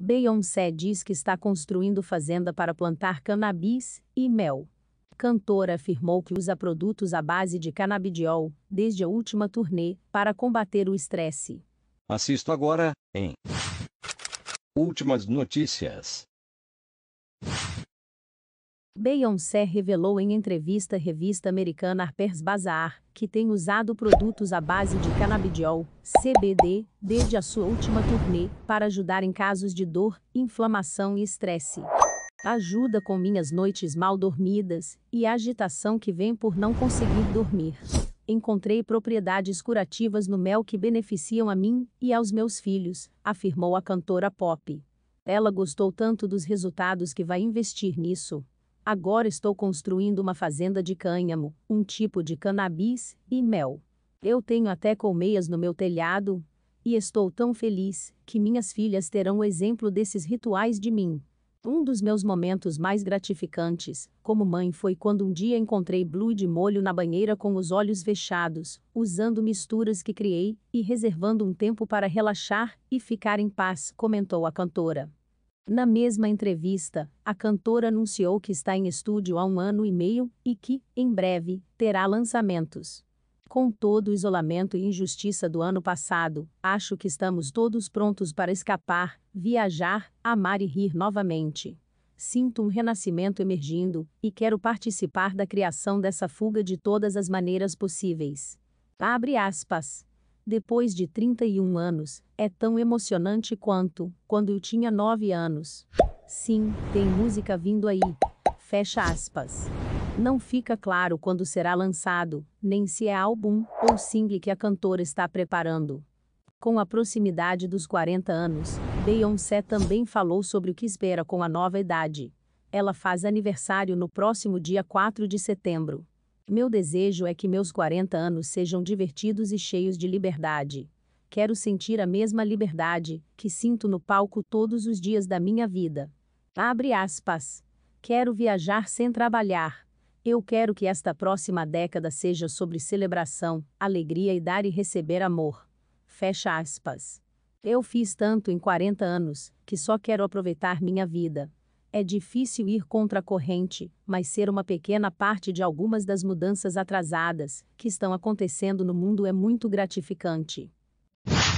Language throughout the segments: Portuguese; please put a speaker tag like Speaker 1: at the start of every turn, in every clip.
Speaker 1: Beyoncé diz que está construindo fazenda para plantar cannabis e mel. Cantora afirmou que usa produtos à base de canabidiol desde a última turnê para combater o estresse. Assisto agora em Últimas notícias. Beyoncé revelou em entrevista à revista americana Harper's Bazaar que tem usado produtos à base de canabidiol, CBD, desde a sua última turnê, para ajudar em casos de dor, inflamação e estresse. Ajuda com minhas noites mal dormidas e a agitação que vem por não conseguir dormir. Encontrei propriedades curativas no mel que beneficiam a mim e aos meus filhos, afirmou a cantora pop. Ela gostou tanto dos resultados que vai investir nisso. Agora estou construindo uma fazenda de cânhamo, um tipo de cannabis, e mel. Eu tenho até colmeias no meu telhado, e estou tão feliz que minhas filhas terão o exemplo desses rituais de mim. Um dos meus momentos mais gratificantes, como mãe, foi quando um dia encontrei Blue de molho na banheira com os olhos fechados, usando misturas que criei e reservando um tempo para relaxar e ficar em paz, comentou a cantora. Na mesma entrevista, a cantora anunciou que está em estúdio há um ano e meio e que, em breve, terá lançamentos. Com todo o isolamento e injustiça do ano passado, acho que estamos todos prontos para escapar, viajar, amar e rir novamente. Sinto um renascimento emergindo e quero participar da criação dessa fuga de todas as maneiras possíveis. Abre aspas depois de 31 anos, é tão emocionante quanto quando eu tinha 9 anos. Sim, tem música vindo aí. Fecha aspas. Não fica claro quando será lançado, nem se é álbum ou single que a cantora está preparando. Com a proximidade dos 40 anos, Beyoncé também falou sobre o que espera com a nova idade. Ela faz aniversário no próximo dia 4 de setembro. Meu desejo é que meus 40 anos sejam divertidos e cheios de liberdade. Quero sentir a mesma liberdade que sinto no palco todos os dias da minha vida. Abre aspas. Quero viajar sem trabalhar. Eu quero que esta próxima década seja sobre celebração, alegria e dar e receber amor. Fecha aspas. Eu fiz tanto em 40 anos que só quero aproveitar minha vida. É difícil ir contra a corrente, mas ser uma pequena parte de algumas das mudanças atrasadas que estão acontecendo no mundo é muito gratificante.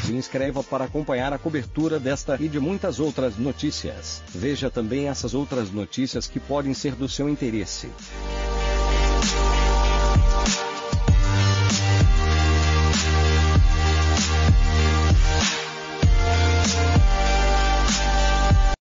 Speaker 1: Se inscreva para acompanhar a cobertura desta e de muitas outras notícias. Veja também essas outras notícias que podem ser do seu interesse.